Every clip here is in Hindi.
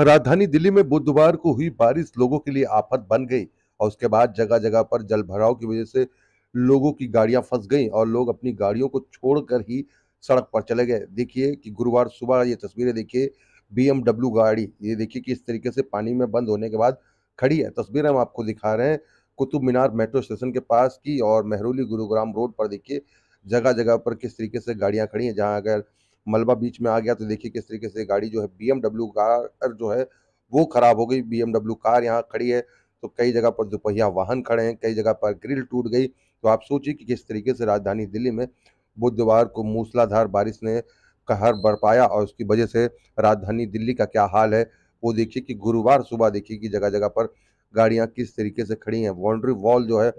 राजधानी दिल्ली में बुधवार को हुई बारिश लोगों के लिए आफत बन गई और उसके बाद जगह जगह पर जल भराव की वजह से लोगों की गाड़ियां फंस गई और लोग अपनी गाड़ियों को छोड़कर ही सड़क पर चले गए देखिए कि गुरुवार सुबह ये तस्वीरें देखिए बी गाड़ी ये देखिए कि इस तरीके से पानी में बंद होने के बाद खड़ी है तस्वीरें हम आपको दिखा रहे हैं कुतुब मीनार मेट्रो स्टेशन के पास की और मेहरूली गुरुग्राम रोड पर देखिए जगह जगह पर किस तरीके से गाड़ियां खड़ी हैं जहां अगर मलबा बीच में आ गया तो देखिए किस तरीके से गाड़ी जो है बी कार जो है वो ख़राब हो गई बी कार यहाँ खड़ी है तो कई जगह पर दोपहिया वाहन खड़े हैं कई जगह पर ग्रिल टूट गई तो आप सोचिए कि किस तरीके से राजधानी दिल्ली में बुधवार को मूसलाधार बारिश ने कहर बरपाया और उसकी वजह से राजधानी दिल्ली का क्या हाल है वो देखिए कि गुरुवार सुबह देखिए कि जगह जगह पर गाड़ियाँ किस तरीके से खड़ी हैं बाउंड्री वॉल जो है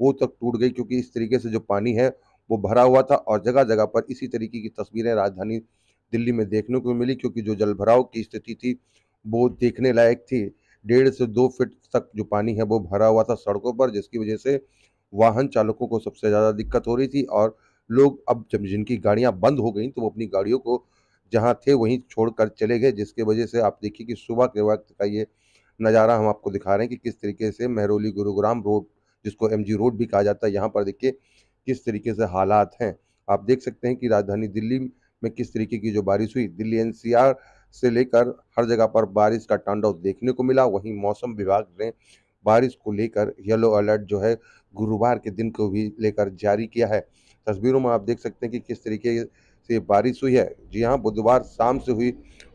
वो तक टूट गई क्योंकि इस तरीके से जो पानी है वो भरा हुआ था और जगह जगह पर इसी तरीके की तस्वीरें राजधानी दिल्ली में देखने को मिली क्योंकि जो जल भराव की स्थिति थी वो देखने लायक थी डेढ़ से दो फीट तक जो पानी है वो भरा हुआ था सड़कों पर जिसकी वजह से वाहन चालकों को सबसे ज़्यादा दिक्कत हो रही थी और लोग अब जब जिनकी गाड़ियाँ बंद हो गई तो वो अपनी गाड़ियों को जहाँ थे वहीं छोड़कर चले गए जिसके वजह से आप देखिए कि सुबह के वक्त का ये नज़ारा हम आपको दिखा रहे हैं कि किस तरीके से मेहरोली गुरुग्राम रोड जिसको एमजी रोड भी कहा जाता है यहाँ पर देखिए किस तरीके से हालात हैं आप देख सकते हैं कि राजधानी दिल्ली में किस तरीके की जो बारिश हुई दिल्ली एनसीआर से लेकर हर जगह पर बारिश का तांडव देखने को मिला वहीं मौसम विभाग ने बारिश को लेकर येलो अलर्ट जो है गुरुवार के दिन को भी लेकर जारी किया है तस्वीरों में आप देख सकते हैं कि किस तरीके से बारिश हुई है जी हाँ बुधवार शाम से हुई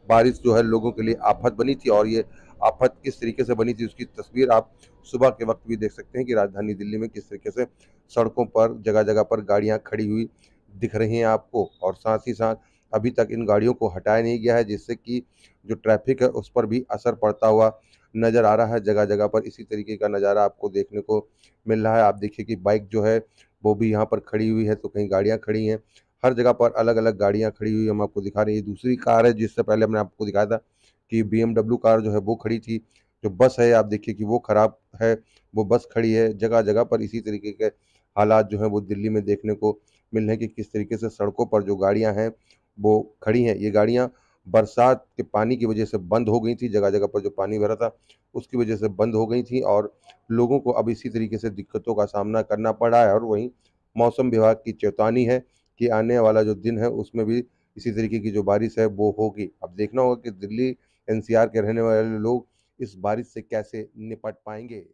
बारिश जो है लोगों के लिए आफत बनी थी और ये आफत किस तरीके से बनी थी उसकी तस्वीर आप सुबह के वक्त भी देख सकते हैं कि राजधानी दिल्ली में किस तरीके से सड़कों पर जगह जगह पर गाड़ियां खड़ी हुई दिख रही हैं आपको और साथ ही साथ अभी तक इन गाड़ियों को हटाया नहीं गया है जिससे कि जो ट्रैफिक है उस पर भी असर पड़ता हुआ नज़र आ रहा है जगह जगह पर इसी तरीके का नज़ारा आपको देखने को मिल रहा है आप देखिए कि बाइक जो है वो भी यहाँ पर खड़ी हुई है तो कहीं गाड़ियाँ खड़ी हैं हर जगह पर अलग अलग गाड़ियाँ खड़ी हुई हम आपको दिखा रहे हैं ये दूसरी कार है जिससे पहले हमने आपको दिखाया था कि बी कार जो है वो खड़ी थी जो बस है आप देखिए कि वो ख़राब है वो बस खड़ी है जगह जगह पर इसी तरीके के हालात जो हैं वो दिल्ली में देखने को मिल रहे हैं कि किस तरीके से सड़कों पर जो गाड़ियाँ हैं वो खड़ी हैं ये गाड़ियाँ बरसात के पानी की वजह से बंद हो गई थी जगह जगह पर जो पानी भरा था उसकी वजह से बंद हो गई थी और लोगों को अब इसी तरीके से दिक्कतों का सामना करना पड़ा है और वहीं मौसम विभाग की चेतावनी है कि आने वाला जो दिन है उसमें भी इसी तरीके की जो बारिश है वो होगी अब देखना होगा कि दिल्ली एनसीआर के रहने वाले लोग इस बारिश से कैसे निपट पाएंगे